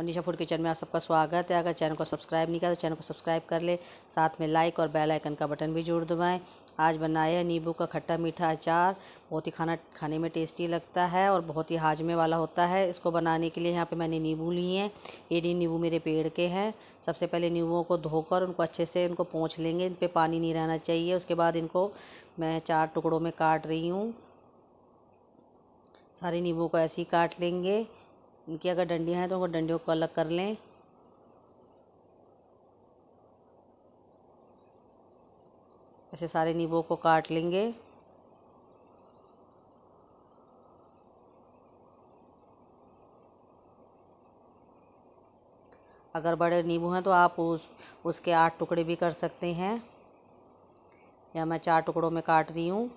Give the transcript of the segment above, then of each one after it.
Manisha food kitchen में आप सबका स्वागत है अगर चैनल को सब्सक्राइब नहीं किया तो चैनल को सब्सक्राइब कर ले साथ में लाइक और बेल आइकन का बटन भी जोड़ दबाएँ आज बनाया है नींबू का खट्टा मीठा अचार बहुत ही खाना खाने में टेस्टी लगता है और बहुत ही हाजमे वाला होता है इसको बनाने के लिए यहाँ पे मैंने नींबू लिए हैं ये नींबू मेरे पेड़ के हैं सबसे पहले नींबुओं को धोकर उनको अच्छे से उनको पोंछ लेंगे इन पर पानी नहीं रहना चाहिए उसके बाद इनको मैं चार टुकड़ों में काट रही हूँ सारे नींबू को ऐसे ही काट लेंगे उनकी अगर डंडियाँ हैं तो वो डंडियों को अलग कर लें ऐसे सारे नींबों को काट लेंगे अगर बड़े नींबू हैं तो आप उस उसके आठ टुकड़े भी कर सकते हैं या मैं चार टुकड़ों में काट रही हूँ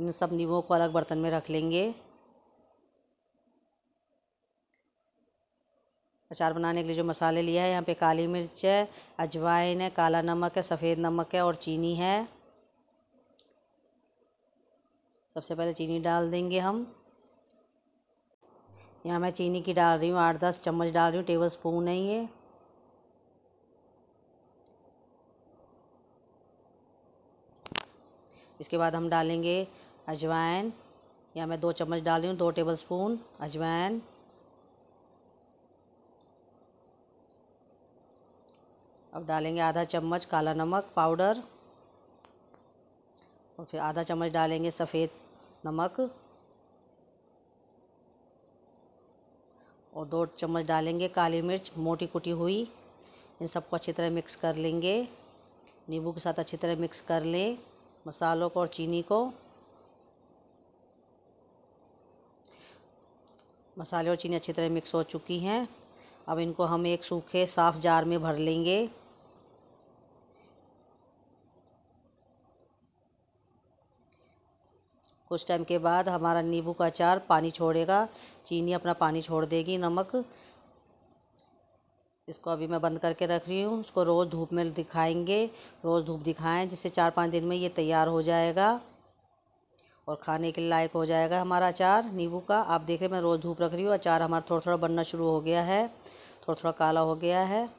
इन सब नींबू को अलग बर्तन में रख लेंगे अचार बनाने के लिए जो मसाले लिया है यहाँ पे काली मिर्च है अजवाइन है काला नमक है सफ़ेद नमक है और चीनी है सबसे पहले चीनी डाल देंगे हम यहाँ मैं चीनी की डाल रही हूँ आठ दस चम्मच डाल रही हूँ टेबल स्पून है ये इसके बाद हम डालेंगे अजवाइन या मैं दो चम्मच डाल रही हूँ दो टेबल स्पून अजवाइन अब डालेंगे आधा चम्मच काला नमक पाउडर और फिर आधा चम्मच डालेंगे सफ़ेद नमक और दो चम्मच डालेंगे काली मिर्च मोटी कुटी हुई इन सबको अच्छी तरह मिक्स कर लेंगे नींबू के साथ अच्छी तरह मिक्स कर लें मसालों को और चीनी को मसाले और चीनी अच्छी तरह मिक्स हो चुकी हैं अब इनको हम एक सूखे साफ़ जार में भर लेंगे कुछ टाइम के बाद हमारा नींबू का अचार पानी छोड़ेगा चीनी अपना पानी छोड़ देगी नमक इसको अभी मैं बंद करके रख रही हूँ इसको रोज़ धूप में दिखाएंगे रोज़ धूप दिखाएं जिससे चार पाँच दिन में ये तैयार हो जाएगा और खाने के लायक हो जाएगा हमारा अचार नींबू का आप देख रहे मैं रोज़ धूप रख रही हूँ अचार हमारा थोड़ा थोड़ा बनना शुरू हो गया है थोड़ा थोड़ा काला हो गया है